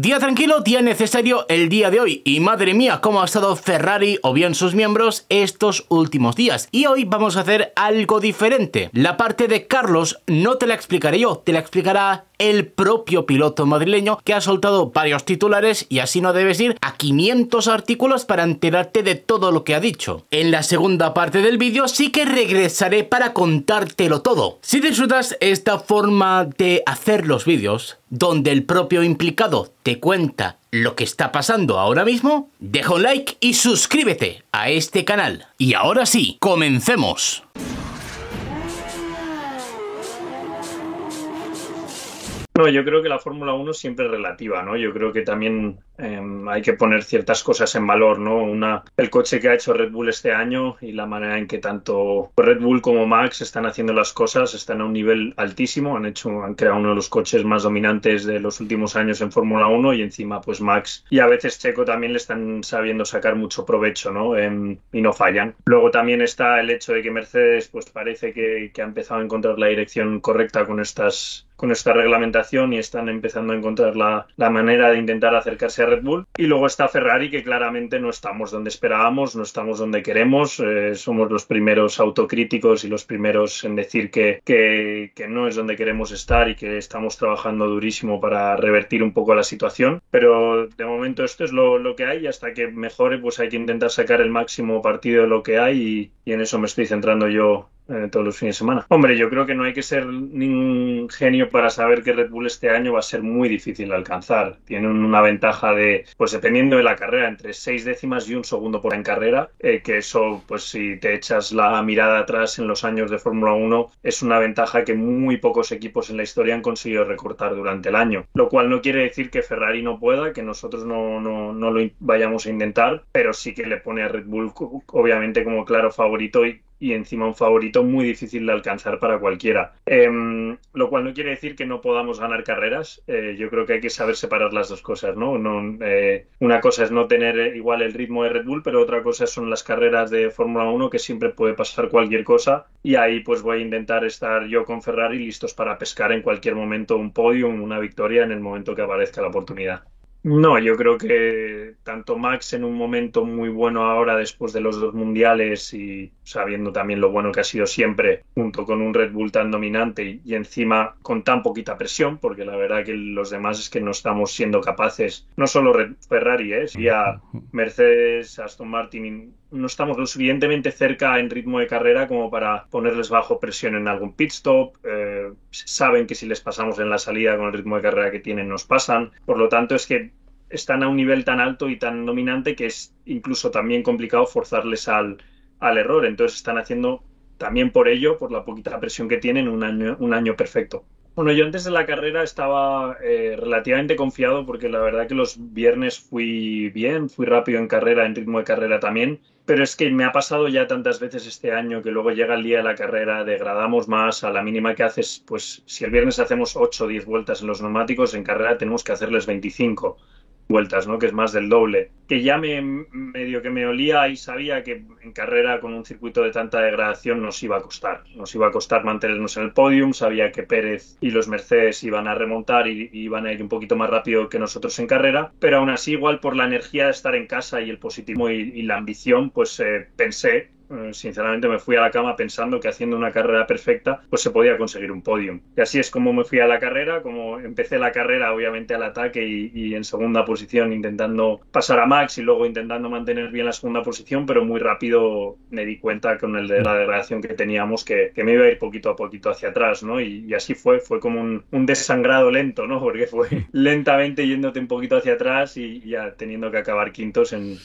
Día tranquilo, día necesario el día de hoy y madre mía cómo ha estado Ferrari o bien sus miembros estos últimos días y hoy vamos a hacer algo diferente. La parte de Carlos no te la explicaré yo, te la explicará el propio piloto madrileño que ha soltado varios titulares y así no debes ir a 500 artículos para enterarte de todo lo que ha dicho. En la segunda parte del vídeo sí que regresaré para contártelo todo. Si disfrutas esta forma de hacer los vídeos, donde el propio implicado te cuenta lo que está pasando ahora mismo, deja un like y suscríbete a este canal. Y ahora sí, comencemos. No, yo creo que la Fórmula 1 siempre es relativa, ¿no? Yo creo que también eh, hay que poner ciertas cosas en valor, ¿no? Una, el coche que ha hecho Red Bull este año y la manera en que tanto Red Bull como Max están haciendo las cosas, están a un nivel altísimo, han hecho, han creado uno de los coches más dominantes de los últimos años en Fórmula 1 y encima pues Max y a veces Checo también le están sabiendo sacar mucho provecho, ¿no? Em, y no fallan. Luego también está el hecho de que Mercedes pues parece que ha empezado a encontrar la dirección correcta con estas con esta reglamentación y están empezando a encontrar la, manera de intentar acercarse a Red Bull. Y luego está Ferrari, que claramente no estamos donde esperábamos, no estamos donde queremos, eh, somos los primeros autocríticos y los primeros en decir que, no es donde queremos estar y que estamos trabajando durísimo para revertir un poco la situación. Pero de momento esto es lo, que hay y hasta que mejore pues hay que intentar sacar el máximo partido de lo que hay y en eso me estoy centrando yo eh, todos los fines de semana. Hombre, yo creo que no hay que ser ningún genio para saber que Red Bull este año va a ser muy difícil de alcanzar. Tiene una ventaja de, pues dependiendo de la carrera, entre seis décimas y un segundo por en carrera, eh, que eso, pues si te echas la mirada atrás en los años de Fórmula 1, es una ventaja que muy pocos equipos en la historia han conseguido recortar durante el año. Lo cual no quiere decir que Ferrari no pueda, que nosotros no, no, no lo vayamos a intentar, pero sí que le pone a Red Bull obviamente como claro favorito y y encima un favorito muy difícil de alcanzar para cualquiera. Em, lo cual no quiere decir que no podamos ganar carreras. Eh, yo creo que hay que saber separar las dos cosas, ¿no? Eh, una cosa es no tener eh, igual el ritmo de Red Bull, pero otra cosa son las carreras de Fórmula 1 que siempre puede pasar cualquier cosa y ahí pues voy a intentar estar yo con Ferrari listos para pescar en cualquier momento un podium, una victoria en el momento que aparezca la oportunidad. No, yo creo que tanto Max en un momento muy bueno ahora después de los dos mundiales y sabiendo también lo bueno que ha sido siempre, junto con un Red Bull tan dominante y, encima con tan poquita presión, porque la verdad que los demás es que no estamos siendo capaces, no solo Ferrari, ¿eh? a Mercedes, Aston Martin, no estamos lo suficientemente cerca en ritmo de carrera como para ponerles bajo presión en algún pit stop. Eh, saben que si les pasamos en la salida con el ritmo de carrera que tienen nos pasan. Por lo tanto, es que están a un nivel tan alto y tan dominante que es incluso también complicado forzarles al, al error. Entonces están haciendo también por ello, por la poquita presión que tienen, un un año perfecto. Bueno, yo antes de la carrera estaba eh, relativamente confiado porque la verdad que los viernes fui bien, fui rápido en carrera, en ritmo de carrera también, pero es que me ha pasado ya tantas veces este año que luego llega el día de la carrera, degradamos más, a la mínima que haces, pues si el viernes hacemos 8 o 10 vueltas en los neumáticos, en carrera tenemos que hacerles 25 vueltas, ¿no? Que es más del doble. Que ya me medio que me olía y sabía que en carrera con un circuito de tanta degradación nos iba a costar. Nos iba a costar mantenernos en el podium. Sabía que Pérez y los Mercedes iban a remontar y, iban a ir un poquito más rápido que nosotros en carrera. Pero aún así, igual por la energía de estar en casa y el positivo y, la ambición, pues eh, pensé eh, sinceramente me fui a la cama pensando que haciendo una carrera perfecta pues se podía conseguir un podium. Y así es como me fui a la carrera, como empecé la carrera obviamente al ataque y, en segunda posición intentando pasar a Max y luego intentando mantener bien la segunda posición, pero muy rápido me di cuenta con el de la degradación que teníamos que, que me iba a ir poquito a poquito hacia atrás, ¿no? Y, así fue, fue como un, un, desangrado lento, ¿no? Porque fue lentamente yéndote un poquito hacia atrás y ya teniendo que acabar quintos en,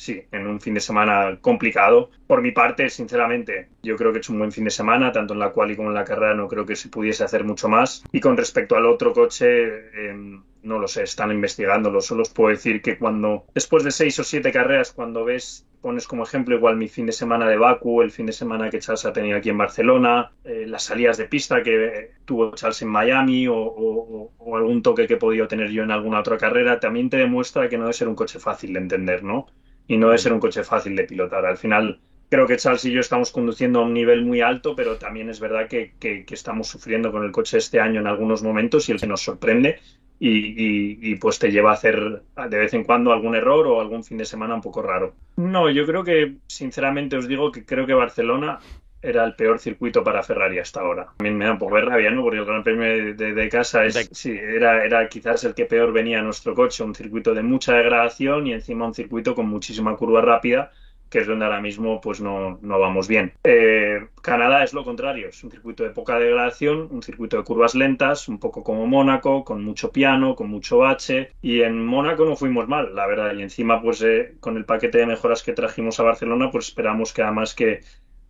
sí, en un fin de semana complicado. Por mi parte, sinceramente, yo creo que he hecho un buen fin de semana, tanto en la cual y como en la carrera, no creo que se pudiese hacer mucho más. Y con respecto al otro coche, em, no lo sé, están investigándolo. Solo os puedo decir que cuando, después de seis o siete carreras, cuando ves, pones como ejemplo igual mi fin de semana de Baku, el fin de semana que Charles ha tenido aquí en Barcelona, eh, las salidas de pista que eh, tuvo Charles en Miami o, o, algún toque que he podido tener yo en alguna otra carrera, también te demuestra que no debe ser un coche fácil de entender, ¿no? y no debe ser un coche fácil de pilotar. Al final, creo que Charles y yo estamos conduciendo a un nivel muy alto, pero también es verdad que, estamos sufriendo con el coche este año en algunos momentos y el que nos sorprende y, pues te lleva a hacer de vez en cuando algún error o algún fin de semana un poco raro. No, yo creo que, sinceramente os digo que creo que Barcelona era el peor circuito para Ferrari hasta ahora. mí me da un poco de rabia, ¿no? Porque el Gran Premio de, casa es, Sí, era, era quizás el que peor venía a nuestro coche, un circuito de mucha degradación y encima un circuito con muchísima curva rápida que es donde ahora mismo pues no, no vamos bien. Eh, Canadá es lo contrario, es un circuito de poca degradación, un circuito de curvas lentas, un poco como Mónaco, con mucho piano, con mucho bache, y en Mónaco no fuimos mal, la verdad, y encima pues eh, con el paquete de mejoras que trajimos a Barcelona pues esperamos que además que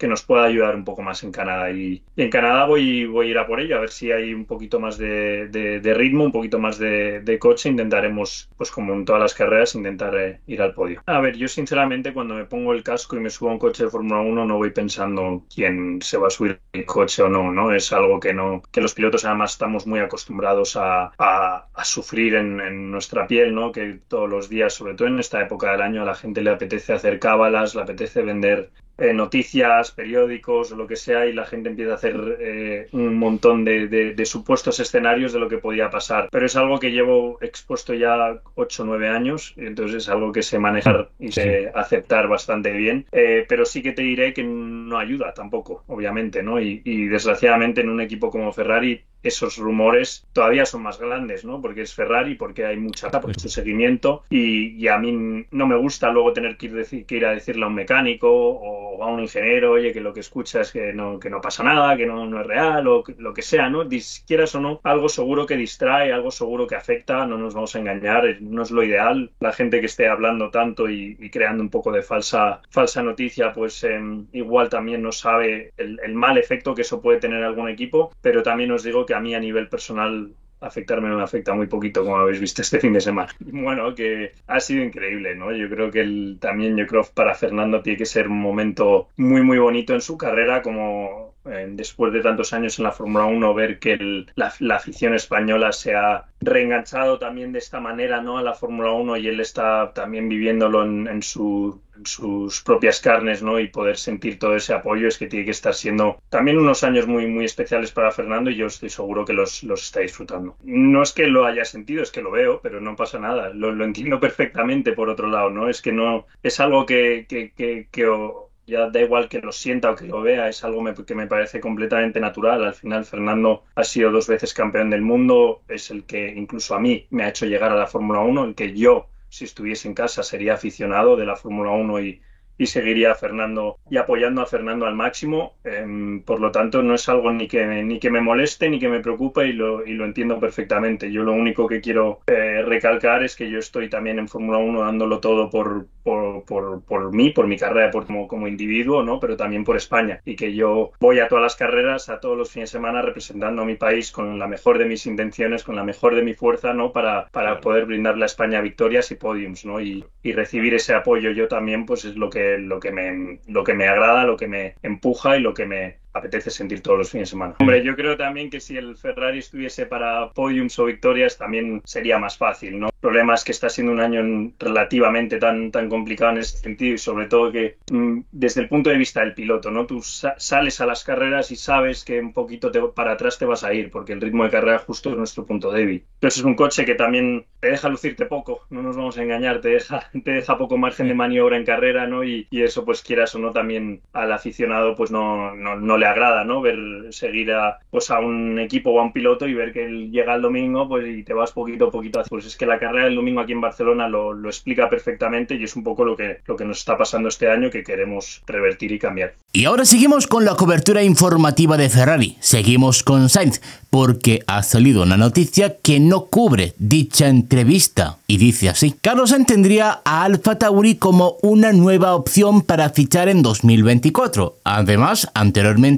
que nos pueda ayudar un poco más en Canadá. Y, en Canadá voy, voy a ir a por ello, a ver si hay un poquito más de, ritmo, un poquito más de, coche. Intentaremos, pues como en todas las carreras, intentar eh, ir al podio. A ver, yo sinceramente cuando me pongo el casco y me subo a un coche de Fórmula 1 no voy pensando quién se va a subir el coche o no, ¿no? Es algo que no, que los pilotos además estamos muy acostumbrados a, sufrir en, nuestra piel, ¿no? Que todos los días, sobre todo en esta época del año, a la gente le apetece hacer cábalas, le apetece vender eh, noticias, periódicos, lo que sea, y la gente empieza a hacer eh, un montón de, supuestos escenarios de lo que podía pasar. Pero es algo que llevo expuesto ya 8 o 9 años, entonces es algo que sé manejar y sé aceptar bastante bien. Eh, pero sí que te diré que no ayuda tampoco, obviamente, ¿no? y desgraciadamente en un equipo como Ferrari esos rumores todavía son más grandes, ¿no? Porque es Ferrari, porque hay mucha porque es su seguimiento y, a mí no me gusta luego tener que ir, a decirle a un mecánico o a un ingeniero, oye, que lo que escuchas es que no, que no pasa nada, que no, es real o lo que sea, ¿no? quieras o no, algo seguro que distrae, algo seguro que afecta, no nos vamos a engañar, eh, no es lo ideal. La gente que esté hablando tanto y, creando un poco de falsa, falsa noticia, pues em, igual también no sabe el, el mal efecto que eso puede tener algún equipo, pero también os digo que a mí a nivel personal afectarme me afecta muy poquito, como habéis visto este fin de semana. Bueno, que ha sido increíble, ¿no? Yo creo que el, también, yo creo, para Fernando tiene que ser un momento muy, muy bonito en su carrera, como eh, después de tantos años en la Fórmula 1, ver que la, afición española se ha reenganchado también de esta manera ¿no? a la Fórmula 1 y él está también viviéndolo en, sus propias carnes ¿no? y poder sentir todo ese apoyo es que tiene que estar siendo también unos años muy, muy especiales para Fernando y yo estoy seguro que los, está disfrutando. No es que lo haya sentido, es que lo veo, pero no pasa nada. Lo, entiendo perfectamente por otro lado, ¿no? Es que no es algo que, que ya da igual que lo sienta o que lo vea, es algo que me parece completamente natural. Al final, Fernando ha sido dos veces campeón del mundo, es el que incluso a mí me ha hecho llegar a la Fórmula 1, el que yo, si estuviese en casa, sería aficionado de la Fórmula 1 y, y seguiría a Fernando y apoyando a Fernando al máximo. Em, por lo tanto, no es algo ni que, ni que me moleste ni que me preocupe y lo, y lo entiendo perfectamente. Yo lo único que quiero eh, recalcar es que yo estoy también en Fórmula 1 dándolo todo por, por, por, por, mí, por mi carrera por, como, como individuo, ¿no? pero también por España y que yo voy a todas las carreras, a todos los fines de semana representando a mi país con la mejor de mis intenciones, con la mejor de mi fuerza ¿no? para, para poder brindarle a España victorias y podiums ¿no? y, y recibir ese apoyo yo también pues es lo que lo, que me, lo que me agrada, lo que me empuja y lo que me, apetece sentir todos los fines de semana. Hombre, yo creo también que si el Ferrari estuviese para podiums o victorias también sería más fácil, ¿no? El problema es que está siendo un año relativamente tan, tan complicado en ese sentido y sobre todo que mm, desde el punto de vista del piloto, ¿no? Tú sales a las carreras y sabes que un poquito te, para atrás te vas a ir porque el ritmo de carrera justo es nuestro punto débil. Entonces es un coche que también te deja lucirte poco, no nos vamos a engañar, te deja, te deja poco margen de maniobra en carrera, ¿no? Y, y eso pues quieras o no también al aficionado pues no, no, no le agrada, ¿no? Ver seguir a, pues, a un equipo o a un piloto y ver que él llega el domingo pues, y te vas poquito a poquito. Pues es que la carrera del domingo aquí en Barcelona lo, explica perfectamente y es un poco lo que, lo que nos está pasando este año que queremos revertir y cambiar. Y ahora seguimos con la cobertura informativa de Ferrari. Seguimos con Sainz porque ha salido una noticia que no cubre dicha entrevista y dice así. Carlos entendría a Alfa Tauri como una nueva opción para fichar en 2024. Además, anteriormente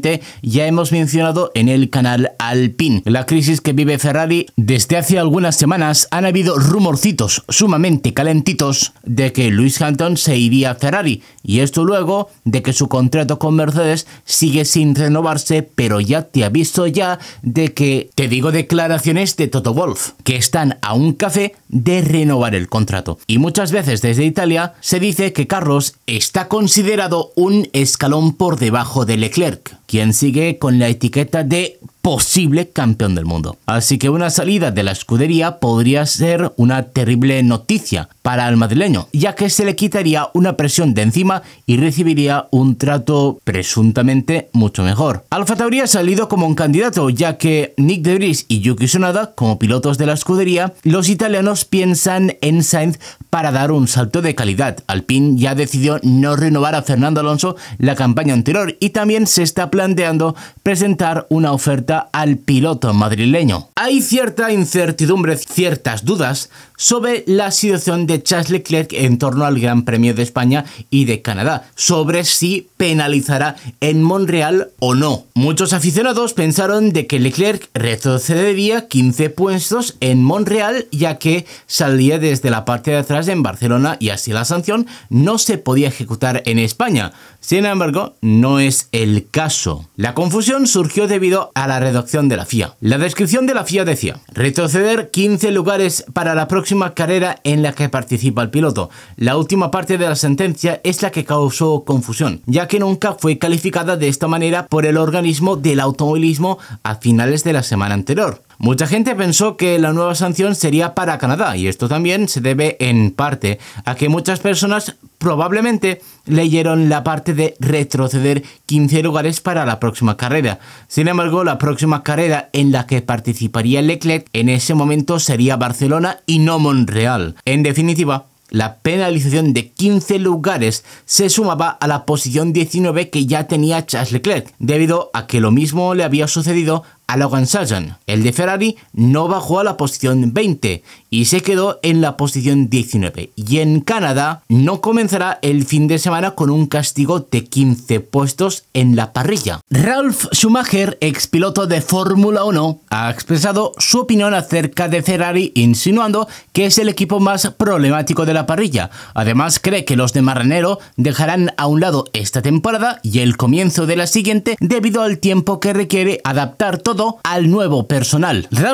ya hemos mencionado en el canal Alpine. La crisis que vive Ferrari desde hace algunas semanas han habido rumorcitos sumamente calentitos de que Lewis Hamilton se iría a Ferrari y esto luego de que su contrato con Mercedes sigue sin renovarse pero ya te aviso ya de que te digo declaraciones de Toto Wolf que están a un café de renovar el contrato y muchas veces desde Italia se dice que Carlos está considerado un escalón por debajo de Leclerc quien sigue con la etiqueta de posible campeón del mundo. Así que una salida de la escudería podría ser una terrible noticia para el madrileño, ya que se le quitaría una presión de encima y recibiría un trato presuntamente mucho mejor. Alfa Tauri ha salido como un candidato, ya que Nick De Vries y Yuki Tsunoda, como pilotos de la escudería, los italianos piensan en Sainz para dar un salto de calidad. Alpine ya decidió no renovar a Fernando Alonso la campaña anterior y también se está planteando presentar una oferta al piloto madrileño. Hay cierta incertidumbre, ciertas dudas sobre la situación de Charles Leclerc en torno al Gran Premio de España y de Canadá, sobre si penalizará en Montreal o no. Muchos aficionados pensaron de que Leclerc retrocedería 15 puestos en Montreal ya que salía desde la parte de atrás en Barcelona y así la sanción no se podía ejecutar en España. Sin embargo, no es el caso. La confusión surgió debido a la reducción de la FIA. La descripción de la FIA decía, retroceder 15 lugares para la próxima carrera en la que participa el piloto. La última parte de la sentencia es la que causó confusión, ya que nunca fue calificada de esta manera por el organismo del automovilismo a finales de la semana anterior. Mucha gente pensó que la nueva sanción sería para Canadá y esto también se debe en parte a que muchas personas probablemente leyeron la parte de retroceder 15 lugares para la próxima carrera. Sin embargo, la próxima carrera en la que participaría Leclerc en ese momento sería Barcelona y no Montreal. En definitiva, la penalización de 15 lugares se sumaba a la posición 19 que ya tenía Charles Leclerc, debido a que lo mismo le había sucedido a Logan El de Ferrari no bajó a la posición 20 y se quedó en la posición 19. Y en Canadá no comenzará el fin de semana con un castigo de 15 puestos en la parrilla. Ralph Schumacher, expiloto de Fórmula 1, ha expresado su opinión acerca de Ferrari insinuando que es el equipo más problemático de la parrilla. Además cree que los de Marranero dejarán a un lado esta temporada y el comienzo de la siguiente debido al tiempo que requiere adaptar todo al nuevo personal. Raúl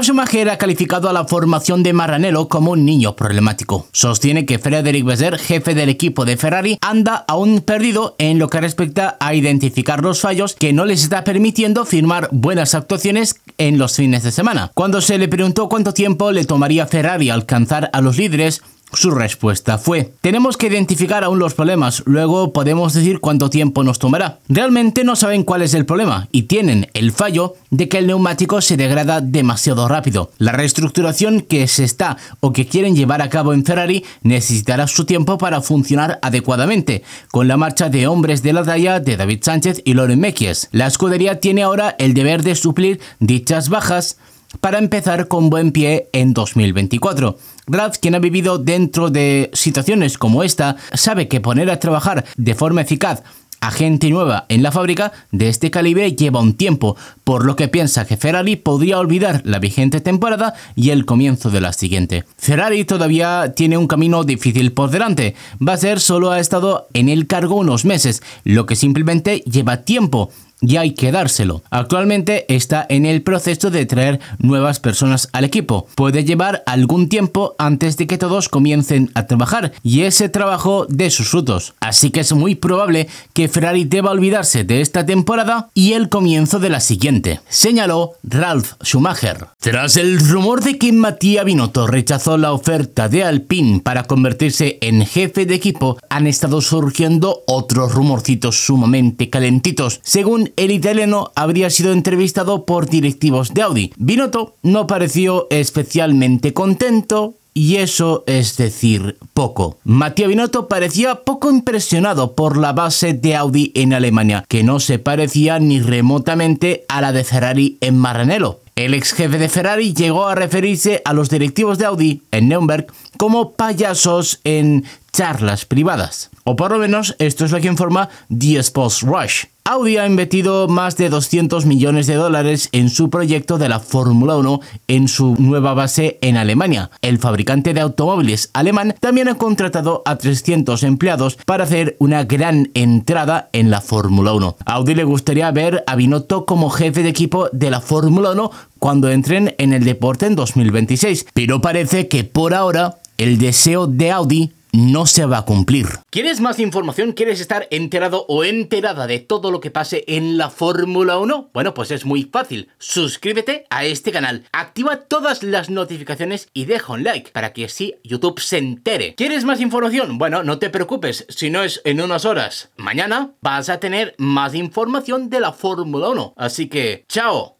ha calificado a la formación de Maranello como un niño problemático. Sostiene que Frederick Besser, jefe del equipo de Ferrari, anda aún perdido en lo que respecta a identificar los fallos que no les está permitiendo firmar buenas actuaciones en los fines de semana. Cuando se le preguntó cuánto tiempo le tomaría Ferrari alcanzar a los líderes, su respuesta fue, tenemos que identificar aún los problemas, luego podemos decir cuánto tiempo nos tomará. Realmente no saben cuál es el problema y tienen el fallo de que el neumático se degrada demasiado rápido. La reestructuración que se está o que quieren llevar a cabo en Ferrari necesitará su tiempo para funcionar adecuadamente, con la marcha de hombres de la talla de David Sánchez y Loren Mekies. La escudería tiene ahora el deber de suplir dichas bajas para empezar con buen pie en 2024. Ralph, quien ha vivido dentro de situaciones como esta, sabe que poner a trabajar de forma eficaz a gente nueva en la fábrica de este calibre lleva un tiempo, por lo que piensa que Ferrari podría olvidar la vigente temporada y el comienzo de la siguiente. Ferrari todavía tiene un camino difícil por delante, ser solo ha estado en el cargo unos meses, lo que simplemente lleva tiempo y hay que dárselo. Actualmente está en el proceso de traer nuevas personas al equipo. Puede llevar algún tiempo antes de que todos comiencen a trabajar y ese trabajo de sus frutos. Así que es muy probable que Ferrari deba olvidarse de esta temporada y el comienzo de la siguiente, señaló Ralph Schumacher. Tras el rumor de que Matías Binotto rechazó la oferta de Alpine para convertirse en jefe de equipo, han estado surgiendo otros rumorcitos sumamente calentitos, según el italiano habría sido entrevistado por directivos de Audi. Binotto no pareció especialmente contento y eso es decir poco. Mattia Binotto parecía poco impresionado por la base de Audi en Alemania, que no se parecía ni remotamente a la de Ferrari en Maranello. El ex jefe de Ferrari llegó a referirse a los directivos de Audi en Nürnberg como payasos en charlas privadas. O por lo menos esto es lo que informa The Sports Rush. Audi ha invertido más de 200 millones de dólares en su proyecto de la Fórmula 1 en su nueva base en Alemania. El fabricante de automóviles alemán también ha contratado a 300 empleados para hacer una gran entrada en la Fórmula 1. A Audi le gustaría ver a Binotto como jefe de equipo de la Fórmula 1 cuando entren en el deporte en 2026, pero parece que por ahora el deseo de Audi no se va a cumplir. ¿Quieres más información? ¿Quieres estar enterado o enterada de todo lo que pase en la Fórmula 1? Bueno, pues es muy fácil. Suscríbete a este canal, activa todas las notificaciones y deja un like para que así YouTube se entere. ¿Quieres más información? Bueno, no te preocupes, si no es en unas horas. Mañana vas a tener más información de la Fórmula 1. Así que, chao.